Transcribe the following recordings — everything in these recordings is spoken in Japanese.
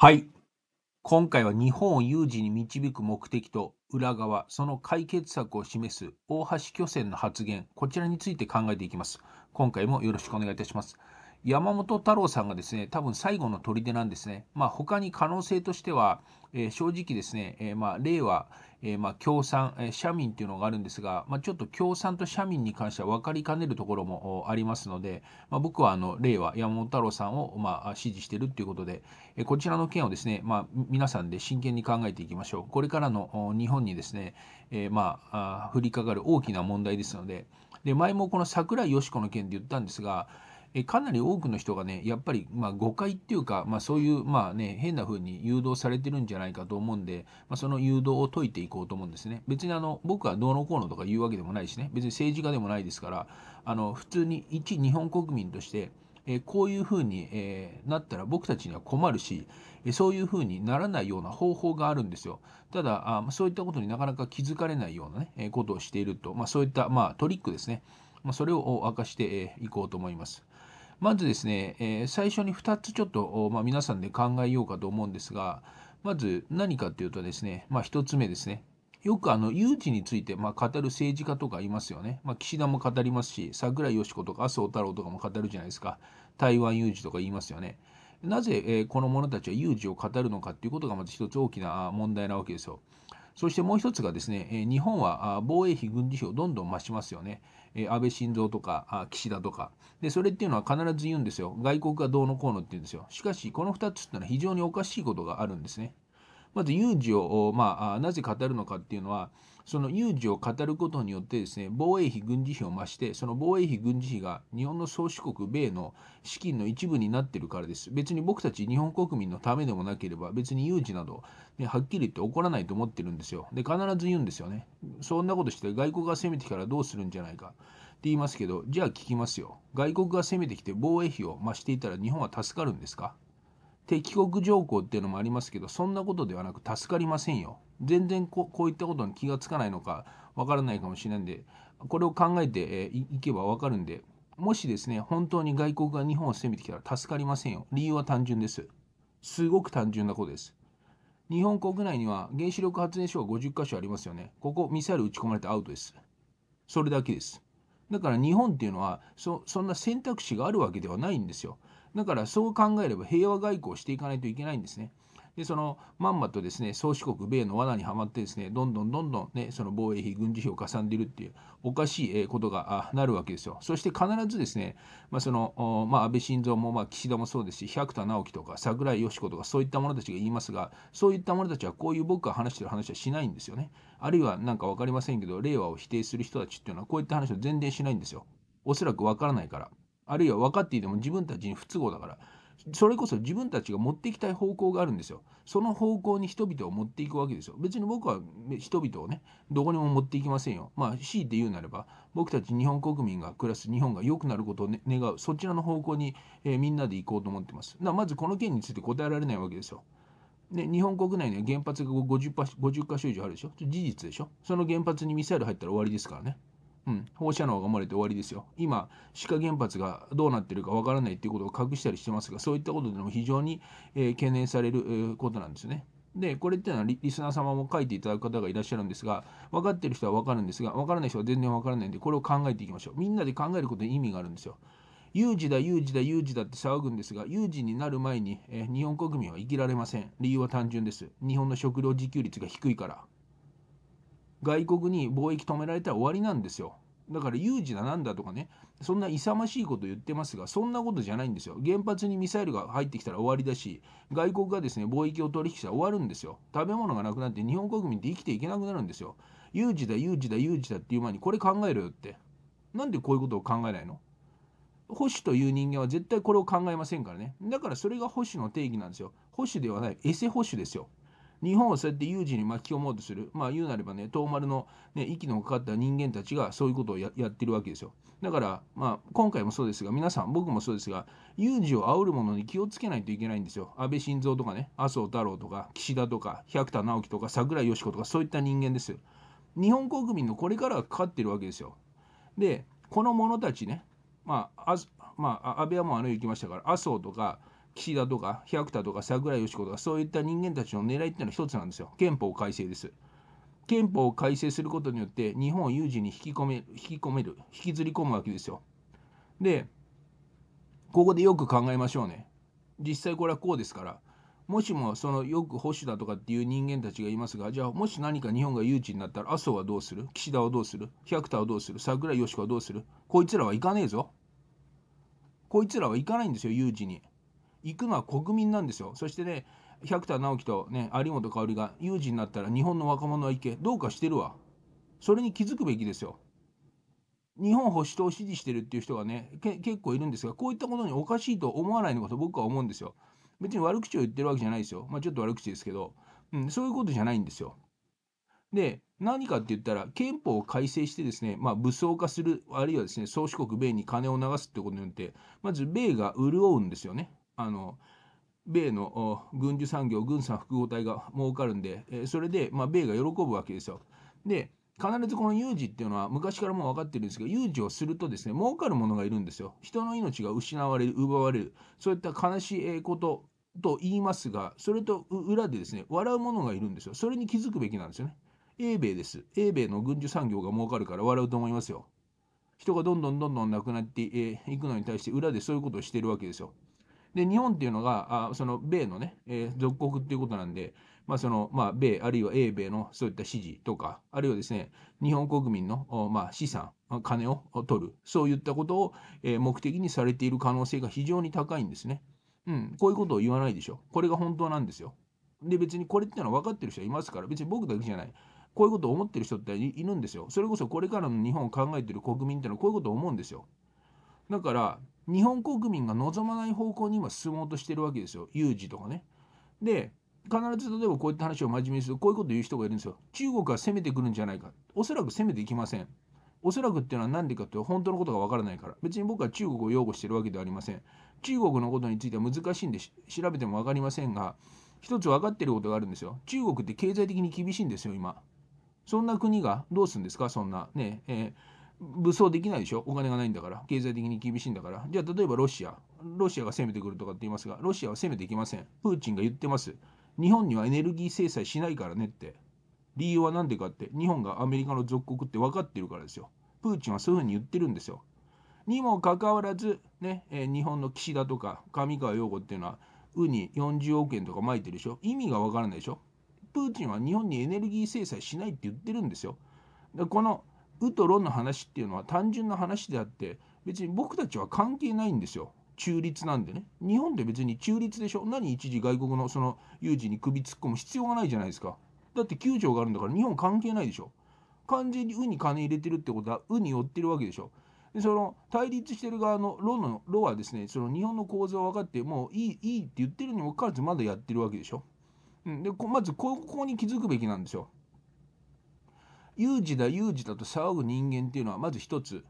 はい。今回は日本を有事に導く目的と裏側、その解決策を示す大橋巨船の発言、こちらについて考えていきます。今回もよろしくお願いいたします。山本太郎さんがですね、多分最後の砦なんですね。まあ、他に可能性としては、えー、正直ですね、えー、まあ、令和、えー、まあ、共産、え社民というのがあるんですが、まあ、ちょっと共産と社民に関しては分かりかねるところもありますので、ま僕はあの令和、山本太郎さんを、ま支持しているということで、えこちらの件をですね、ま皆さんで真剣に考えていきましょう。これからの日本にですね、えまあ、降りかかる大きな問題ですので、で前もこの桜井よし子の件で言ったんですが、えかなり多くの人がねやっぱりまあ誤解っていうか、まあ、そういうまあね変な風に誘導されてるんじゃないかと思うんで、まあ、その誘導を解いていこうと思うんですね別にあの僕はどうのこうのとか言うわけでもないしね別に政治家でもないですからあの普通に一日本国民としてえこういうふうに、えなったら僕たちには困るし、えそういうふうにならないような方法があるんですよ。ただあ、そういったことになかなか気づかれないような、ねえことをしていると、まあ、そういった、まあ、トリックですね、まそれを明かしてい、こうと思います。まずですね、えー、最初に2つちょっと、まあ、皆さんで考えようかと思うんですが、まず何かっていうとですね、まあ、1つ目ですね。よくあの誘致についてま語る政治家とかいますよね。まあ、岸田も語りますし、桜井よし子とか麻生太郎とかも語るじゃないですか。台湾有事とか言いますよね。なぜ、えこの者たちは有事を語るのかっていうことがまず1つ大きな問題なわけですよ。そしてもう1つがですね、日本は防衛費、軍事費をどんどん増しますよね。え安倍晋三とかあ岸田とかでそれっていうのは必ず言うんですよ外国がどうのこうのって言うんですよしかしこの2つってのは非常におかしいことがあるんですねまず有事を、まあ、なぜ語るのかっていうのはその有事を語ることによってですね防衛費軍事費を増してその防衛費軍事費が日本の宗主国米の資金の一部になってるからです別に僕たち日本国民のためでもなければ別に有事など、ね、はっきり言って起こらないと思ってるんですよで必ず言うんですよねそんなことして外国が攻めてきたらどうするんじゃないかって言いますけどじゃあ聞きますよ外国が攻めてきて防衛費を増していたら日本は助かるんですか敵国条項っていうのもありますけどそんなことではなく助かりませんよ全然こういったことに気がつかないのかわからないかもしれないんでこれを考えていけばわかるんでもしですね本当に外国が日本を攻めてきたら助かりませんよ理由は単純ですすごく単純なことです日本国内には原子力発電所が50か所ありますよねここミサイル撃ち込まれてアウトですそれだけですだから日本っていうのはそんな選択肢があるわけではないんですよだからそう考えれば平和外交をしていかないといけないんですね。でそのまんまとですね宗主国米の罠にはまってですねどんどんどんどんねその防衛費軍事費をかさんでいるっていうおかしいことがなるわけですよそして必ずですね、まあ、その、まあ、安倍晋三も、まあ、岸田もそうですし百田直樹とか桜井よし子とかそういった者たちが言いますがそういった者たちはこういう僕が話してる話はしないんですよねあるいは何か分かりませんけど令和を否定する人たちっていうのはこういった話を全然しないんですよおそらく分からないからあるいは分かっていても自分たちに不都合だからそれこそ自分たちが持っていきたい方向があるんですよその方向に人々を持っていくわけですよ別に僕は人々をねどこにも持っていきませんよまあ強いて言うなれば僕たち日本国民が暮らす日本が良くなることを、ね、願うそちらの方向に、えー、みんなで行こうと思ってますだからまずこの件について答えられないわけですよね、日本国内には原発が 50, 50箇所以上あるでしょ事実でしょその原発にミサイル入ったら終わりですからねうん、放射能が生まれて終わりですよ。今、志賀原発がどうなってるかわからないっていうことを隠したりしてますが、そういったことでも非常に、えー、懸念されることなんですね。で、これっていうのはリスナー様も書いていただく方がいらっしゃるんですが、分かってる人は分かるんですが、分からない人は全然分からないんで、これを考えていきましょう。みんなで考えることに意味があるんですよ。有事だ、有事だ、有事だって騒ぐんですが、有事になる前に、えー、日本国民は生きられません。理由は単純です。日本の食料自給率が低いから。外国に貿易止められたら終わりなんですよ。だから有事だなんだとかね、そんな勇ましいこと言ってますが、そんなことじゃないんですよ。原発にミサイルが入ってきたら終わりだし、外国がですね、貿易を取引したら終わるんですよ。食べ物がなくなって日本国民って生きていけなくなるんですよ。有事だ、有事だ、有事だっていう前にこれ考えろよって。なんでこういうことを考えないの保守という人間は絶対これを考えませんからね。だからそれが保守の定義なんですよ。保守ではない、エセ保守ですよ。日本をそうやって有事に巻き込もうとする、まあ、言うなればね、遠丸の、ね、息のかかった人間たちがそういうことをやってるわけですよ。だから、まあ、今回もそうですが、皆さん、僕もそうですが、有事を煽るものに気をつけないといけないんですよ。安倍晋三とかね、麻生太郎とか、岸田とか、百田直樹とか、桜井よし子とか、そういった人間ですよ。日本国民のこれからがかかってるわけですよ。で、この者たちね、まあ、あまあ、安倍はもうあの行きましたから、麻生とか、岸田とか百田とか桜井よし子とかそういった人間たちの狙いっていうのは一つなんですよ憲法改正です憲法を改正することによって日本を有事に引き込め引き込める引きずり込むわけですよでここでよく考えましょうね実際これはこうですからもしもそのよく保守だとかっていう人間たちがいますがじゃあもし何か日本が誘致になったら麻生はどうする岸田はどうする百田はどうする桜井よし子はどうするこいつらは行かねえぞこいつらは行かないんですよ有事に行くのは国民なんですよ。そしてね、百田直樹とね、有本香織が有事になったら日本の若者は行け。どうかしてるわ。それに気づくべきですよ。日本保守党を支持してるっていう人がね、結構いるんですが、こういったことにおかしいと思わないのかと僕は思うんですよ。別に悪口を言ってるわけじゃないですよ。まあちょっと悪口ですけど、うん、そういうことじゃないんですよ。で、何かって言ったら、憲法を改正してですね、まあ、武装化する、あるいはですね、宗主国米に金を流すってことによって、まず米が潤うんですよね。あの米の軍需産業軍産複合体が儲かるんで、えそれで、まあ、米が喜ぶわけですよ。で必ずこの有事っていうのは昔からもう分かってるんですけど有事をするとですね儲かる者がいるんですよ。人の命が失われる奪われるそういった悲しいことと言いますがそれと裏でですね笑う者がいるんですよ。それに気づくべきなんですよね。英米です。英米の軍需産業が儲かるから笑うと思いますよ。人がどんどんどんどんなくなっていくのに対して裏でそういうことをしてるわけですよ。で、日本っていうのが、あその米のね、えー、属国っていうことなんで、まあ、その、まあ、米、あるいは英米のそういった支持とか、あるいはですね、日本国民の、まあ、資産、金を取る、そういったことを、えー、目的にされている可能性が非常に高いんですね。うん、こういうことを言わないでしょ。これが本当なんですよ。で、別にこれっていうのは分かってる人はいますから、別に僕だけじゃない。こういうことを思ってる人っているんですよ。それこそこれからの日本を考えてる国民っていうのはこういうことを思うんですよ。だから、日本国民が望まない方向に今進もうとしてるわけですよ有事とかね。で必ず例えばこういった話を真面目にするとこういうこと言う人がいるんですよ。中国は攻めてくるんじゃないかおそらく攻めていきません。おそらくっていうのは何でかっていうと本当のことがわからないから別に僕は中国を擁護してるわけではありません。中国のことについては難しいんで調べても分かりませんが一つ分かってることがあるんですよ。中国って経済的に厳しいんですよ今。そんな国がどうするんですかそんなねえー武装できないでしょお金がないんだから、経済的に厳しいんだから。じゃあ、例えばロシア。ロシアが攻めてくるとかって言いますが、ロシアは攻めてきません。プーチンが言ってます。日本にはエネルギー制裁しないからねって。理由は何でかって、日本がアメリカの属国って分かってるからですよ。プーチンはそういうふうに言ってるんですよ。にもかかわらず、ね、え日本の岸田とか上川陽子っていうのは、ウニ40億円とかまいてるでしょ。意味が分からないでしょ。プーチンは日本にエネルギー制裁しないって言ってるんですよ。このウとロの話っていうのは単純な話であって別に僕たちは関係ないんですよ中立なんでね日本って別に中立でしょ何一時外国のその有事に首突っ込む必要がないじゃないですかだって9条があるんだから日本関係ないでしょ完全に「う」に金入れてるってことは「う」に寄ってるわけでしょでその対立してる側の「ロ」の「ロ」はですねその日本の構造を分かってもういいいいって言ってるにもかかわらずまだやってるわけでしょ、うん、でまずここに気づくべきなんですよ有事だ有事だと騒ぐ人間っていうのはまず一つ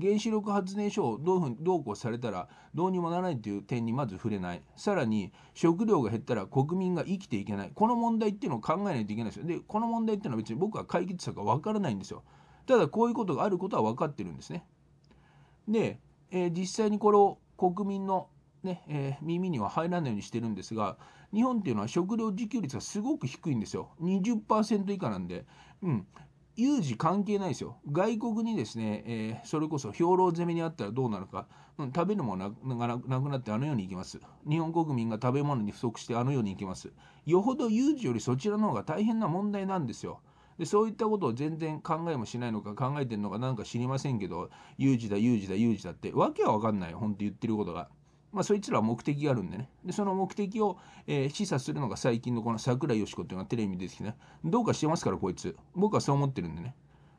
原子力発電所をどうふどうこうされたらどうにもならないという点にまず触れないさらに食料が減ったら国民が生きていけないこの問題っていうのを考えないといけないですよでこの問題っていうのは別に僕は解決策が分からないんですよただこういうことがあることは分かってるんですねで、えー、実際にこれを国民のね、えー、耳には入らないようにしてるんですが日本っていうのは食料自給率がすごく低いんですよ20%以下なんで、うん、有事関係ないですよ。外国にですね、えー、それこそ兵糧攻めにあったらどうなるか、うん、食べるものがなくなってあのように行きます。日本国民が食べ物に不足してあのように行きます。よほど有事よりそちらの方が大変な問題なんですよ。でそういったことを全然考えもしないのか考えてるのかなんか知りませんけど有事だ有事だ有事だってわけは分かんない本当言ってることが。まあ、そいつらは目的があるんでね。で、その目的を、えー、示唆するのが最近のこの桜井よしこっていうのがテレビに出てきてね、どうかしてますから、こいつ。僕はそう思ってるんでね。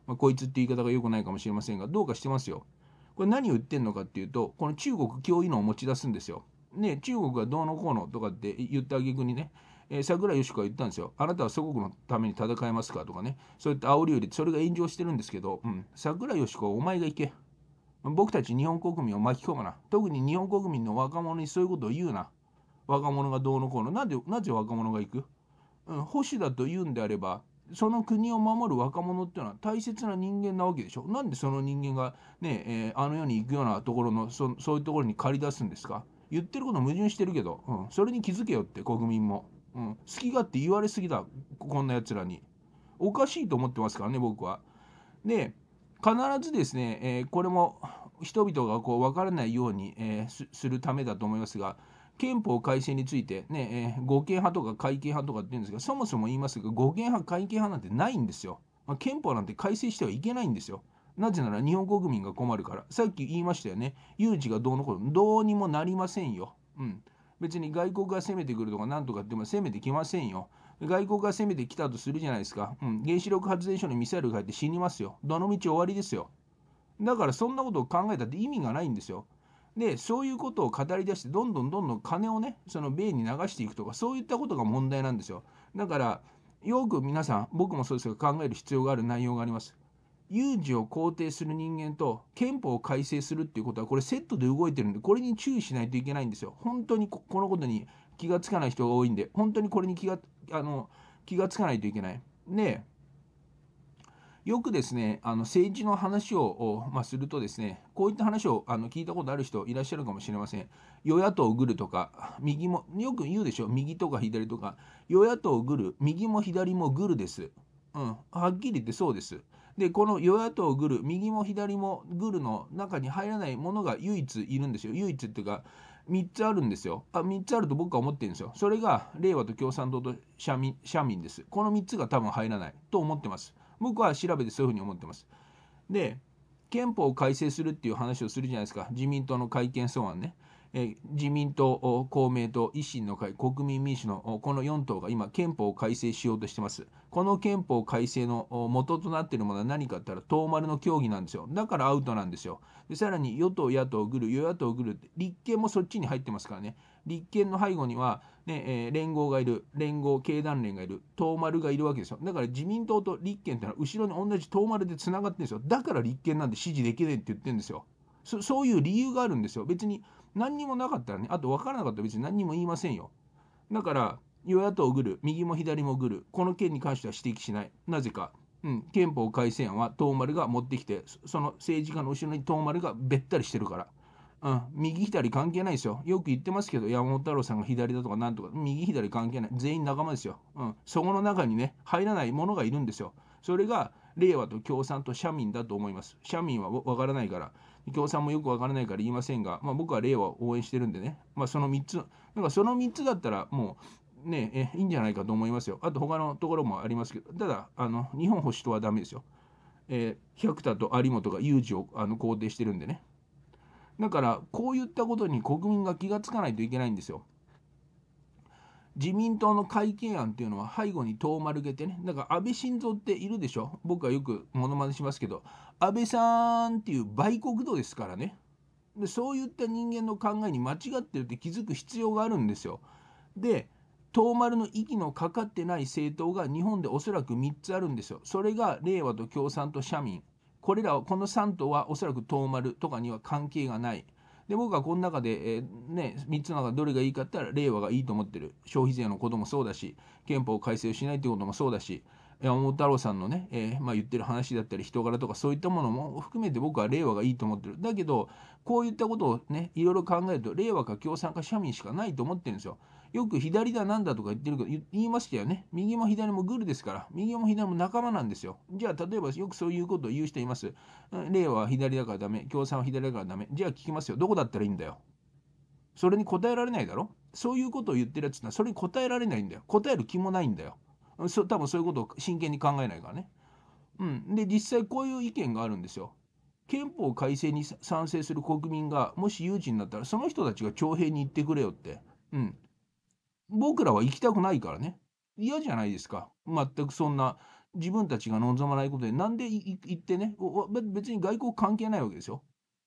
まあ、こいつって言い方が良くないかもしれませんが、どうかしてますよ。これ何を言ってんのかっていうと、この中国脅威のを持ち出すんですよ。ね、中国がどうのこうのとかって言ったげ句にね、え桜井よしが言ったんですよ。あなたは祖国のために戦えますかとかね、そうやって煽りより、それが炎上してるんですけど、うん、桜井よしはお前が行け。僕たち日本国民を巻き込むな特に日本国民の若者にそういうことを言うな若者がどうのこうのなんでなぜ若者が行く、うん、保守だと言うんであればその国を守る若者っていうのは大切な人間なわけでしょなんでその人間がね、えー、あの世に行くようなところのそそういうところに駆り出すんですか言ってること矛盾してるけど、うん、それに気づけよって国民も、うん、好き勝手言われすぎだこんなやつらにおかしいと思ってますからね僕はで必ずですね、えー、これも人々がこう分からないように、えー、するためだと思いますが憲法改正についてね、えー、護憲派とか改憲派とかって言うんですがそもそも言いますが互憲派改憲派なんてないんですよ、まあ、憲法なんて改正してはいけないんですよなぜなら日本国民が困るからさっき言いましたよね有事がどうのこうどうにもなりませんよ、うん、別に外国が攻めてくるとかなんとかっても攻めてきませんよ外国が攻めてきたとするじゃないですか、うん、原子力発電所にミサイルが入って死にますよどの道終わりですよだからそんなことを考えたって意味がないんですよでそういうことを語り出してどんどんどんどん金をねその米に流していくとかそういったことが問題なんですよだからよく皆さん僕もそうですが考える必要がある内容があります有事を肯定する人間と憲法を改正するっていうことはこれセットで動いてるんでこれに注意しないといけないんですよ本当にこのことに気がつかない人が多いんで本当にこれに気があの気がつかないといけない。でよくですねあの政治の話を、まあ、するとですねこういった話をあの聞いたことある人いらっしゃるかもしれません与野党グルとか右もよく言うでしょ右とか左とか与野党グル右も左もグルです、うん、はっきり言ってそうですでこの与野党グル右も左もグルの中に入らないものが唯一いるんですよ唯一っていうか3つあるんですよあ3つあると僕は思ってるんですよそれが令和と共産党と社民社民ですこの3つが多分入らないと思ってます僕は調べてそういうふうに思ってますで憲法を改正するっていう話をするじゃないですか自民党の改憲草案ねえ自民党、公明党、維新の会、国民民主のこの4党が今、憲法を改正しようとしてます。この憲法改正の元となっているものは何かっったら、党丸の協議なんですよ。だからアウトなんですよ。でさらに与党、野党、グル、与野党、グルって、立憲もそっちに入ってますからね。立憲の背後には、ねえー、連合がいる、連合、経団連がいる、党丸がいるわけですよ。だから自民党と立憲ってのは、後ろに同じ党丸でつながってるんですよ。だから立憲なんて支持できないって言ってるんですよ。そそういう理由があるんですよ。別に何にもなかったらねあと分からなかったら別に何にも言いませんよだから与野党グル右も左もグルこの件に関しては指摘しないなぜか、うん、憲法改正案は東丸が持ってきてその政治家の後ろに東丸がべったりしてるから。うん、右左関係ないですよ。よく言ってますけど、山本太郎さんが左だとかなんとか、右左関係ない。全員仲間ですよ。うん、そこの中にね、入らないものがいるんですよ。それが令和と共産と社民だと思います。社民は分からないから、共産もよくわからないから言いませんが、まあ、僕は令和を応援してるんでね、まあ、その3つ、なんかその3つだったらもうね、えいいんじゃないかと思いますよ。あと他のところもありますけど、ただ、あの日本保守党はダメですよ。えー、百田と有本が有事をあの肯定してるんでね。だから、こういったことに国民が気がつかないといけないんですよ。自民党の改憲案っていうのは背後に遠丸げてねだから安倍晋三っているでしょ僕はよくモノマネしますけど安倍さんっていう売国度ですからねでそういった人間の考えに間違ってるって気づく必要があるんですよ。で遠丸の息のかかってない政党が日本でおそらく3つあるんですよ。それが令和と共産と社民これらはこの3党はおそらく遠丸とかには関係がないで僕はこの中で、えー、ね、3つの中でどれがいいかって言ったら令和がいいと思ってる消費税のこともそうだし憲法改正をしないってこともそうだし山本太郎さんのね、えー、まあ、言ってる話だったり人柄とかそういったものも含めて僕は令和がいいと思ってるだけどこういったことをねいろいろ考えると令和か共産か社民しかないと思ってるんですよよく左だなんだとか言ってるけど、言いましたよね。右も左もグルですから、右も左も仲間なんですよ。じゃあ、例えばよくそういうことを言う人います。令和は左だからダメ、共産は左だからダメ。じゃあ聞きますよ。どこだったらいいんだよ。それに答えられないだろそういうことを言ってるやつはそれに答えられないんだよ。答える気もないんだよ。そ多分そういうことを真剣に考えないからね。うん。で、実際こういう意見があるんですよ。憲法改正に賛成する国民がもし有事になったらその人たちが徴兵に行ってくれよって、うん、僕らは行きたくないからね。嫌じゃないですか。全くそんな、自分たちが望まないことで、なんで行ってね、別に外交関係ないわけですよ。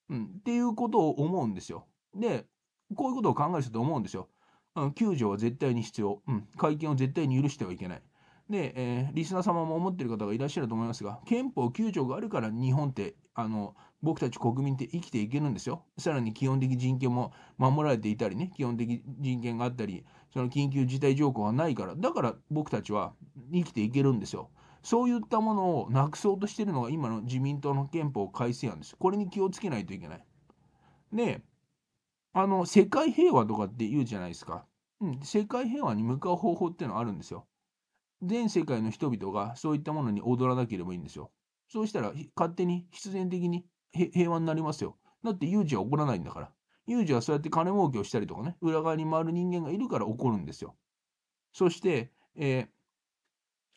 うん、っていうことを思うんですよ。で、こういうことを考える人と思うんですよ。うん、救助は絶対に必要。うん、会見を絶対に許してはいけない。で、えー、リスナー様も思ってる方がいらっしゃると思いますが、憲法9条があるから日本って、あの、僕たち国民って生きていけるんですよ。さらに基本的人権も守られていたりね、基本的人権があったり、その緊急事態条項はないから、だから僕たちは生きていけるんですよ。そういったものをなくそうとしてるのが今の自民党の憲法改正案です。これに気をつけないといけない。で、あの、世界平和とかって言うじゃないですか。うん、世界平和に向かう方法っていうのはあるんですよ。全世界の人々がそういったものに踊らなければいいんですよ。そうしたら勝手に必然的に平和になりますよ。だって有事は起こらないんだから。有事はそうやって金儲けをしたりとかね、裏側に回る人間がいるから起こるんですよ。そして、え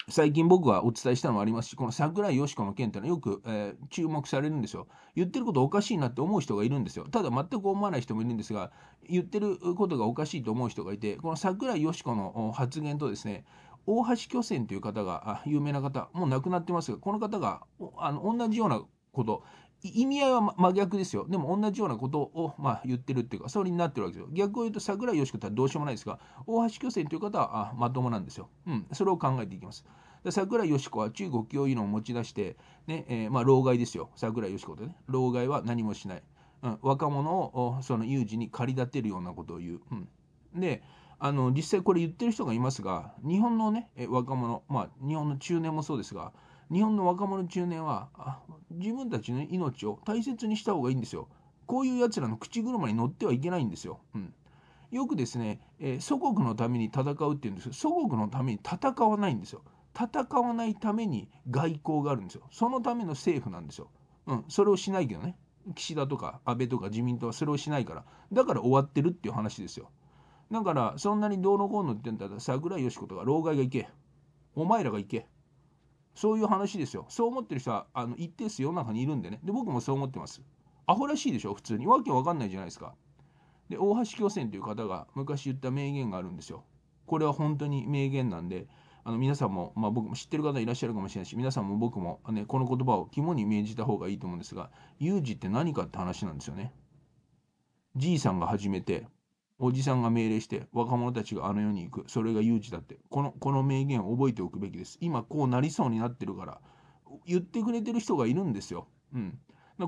ー、最近僕がお伝えしたのもありますし、この桜井よしこの件っていうのはよく、えー、注目されるんですよ。言ってることおかしいなって思う人がいるんですよ。ただ全く思わない人もいるんですが、言ってることがおかしいと思う人がいて、この桜井よしこの発言とですね、大橋巨泉という方が、有名な方、もう亡くなってますが、この方があの同じようなこと意味合いは真逆ですよ。でも同じようなことを、まあ、言ってるっていうか、それになってるわけですよ。逆を言うと桜井よし子ってどうしようもないですが、大橋巨泉という方はあまともなんですよ。うん、それを考えていきます。で桜井よし子は中国教育論を持ち出して、ねえー、まあ、老害ですよ。桜井よし子とね。老害は何もしない。うん、若者をその有事に駆り立てるようなことを言う。うん、であの実際これ言ってる人がいますが日本のね若者まあ日本の中年もそうですが日本の若者中年は自分たちの命を大切にした方がいいんですよこういうやつらの口車に乗ってはいけないんですよ、うん、よくですね、えー、祖国のために戦うっていうんですけ祖国のために戦わないんですよ戦わないために外交があるんですよそのための政府なんですよ、うん、それをしないけどね岸田とか安倍とか自民党はそれをしないからだから終わってるっていう話ですよだからそんなにどうのこうのって言うんだったら桜井よし子とか老害が行けお前らが行けそういう話ですよそう思ってる人はあの一定数世の中にいるんでねで僕もそう思ってますアホらしいでしょ普通にわけわかんないじゃないですかで大橋巨泉という方が昔言った名言があるんですよこれは本当に名言なんであの皆さんも、まあ、僕も知ってる方いらっしゃるかもしれないし皆さんも僕も、ね、この言葉を肝に銘じた方がいいと思うんですが有事って何かって話なんですよね。じいさんが始めておじさんが命令して若者たちがあの世に行く。それが有事だって。この、この名言を覚えておくべきです。今こうなりそうになってるから、言ってくれてる人がいるんですよ。うん。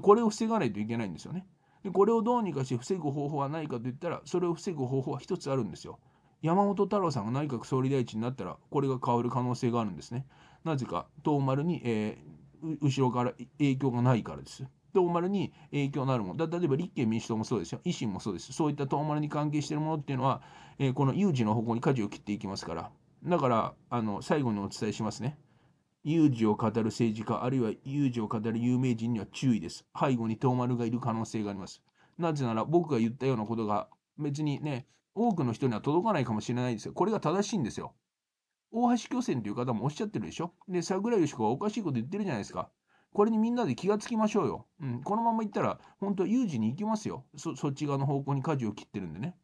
これを防がないといけないんですよね。で、これをどうにかして防ぐ方法はないかと言ったら、それを防ぐ方法は一つあるんですよ。山本太郎さんが内閣総理大臣になったら、これが変わる可能性があるんですね。なぜか、東丸に、えー、後ろから影響がないからです。東丸に影響のあるものだ例えば立憲民主党もそうですよ維新もそうですそういった党丸に関係しているものっていうのは、えー、この有事の方向に舵を切っていきますからだからあの最後にお伝えしますね有事を語る政治家あるいは有事を語る有名人には注意です背後に党丸がいる可能性がありますなぜなら僕が言ったようなことが別にね多くの人には届かないかもしれないですよこれが正しいんですよ大橋巨泉という方もおっしゃってるでしょで桜井よし子はおかしいこと言ってるじゃないですかこれにみんなで気がつきましょうよ。うん、このまま行ったら、本当有事に行きますよそ。そっち側の方向に舵を切ってるんでね。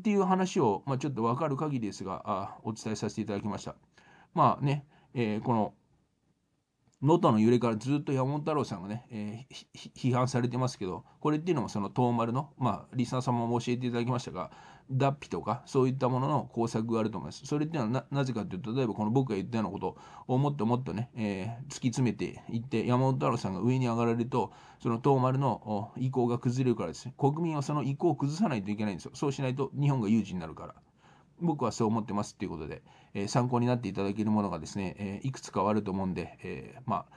っていう話を、まあ、ちょっとわかる限りですがあ、お伝えさせていただきました。まあね、えー、この能登の揺れからずっと山本太郎さんがね、えー、批判されてますけどこれっていうのもその東丸のまあリスナー様も教えていただきましたが脱皮とかそういったものの工作があると思いますそれっていうのはなぜかというと例えばこの僕が言ったようなことをもっともっとね、えー、突き詰めていって山本太郎さんが上に上がられるとその東丸の意向が崩れるからですね国民はその意向を崩さないといけないんですよそうしないと日本が有事になるから僕はそう思ってますっていうことで。え参考になっていただけるものがですね、えいくつかあると思うんで、えまあ、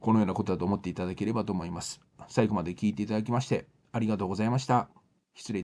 このようなことだと思っていただければと思います。最後まで聞いていただきましてありがとうございました。失礼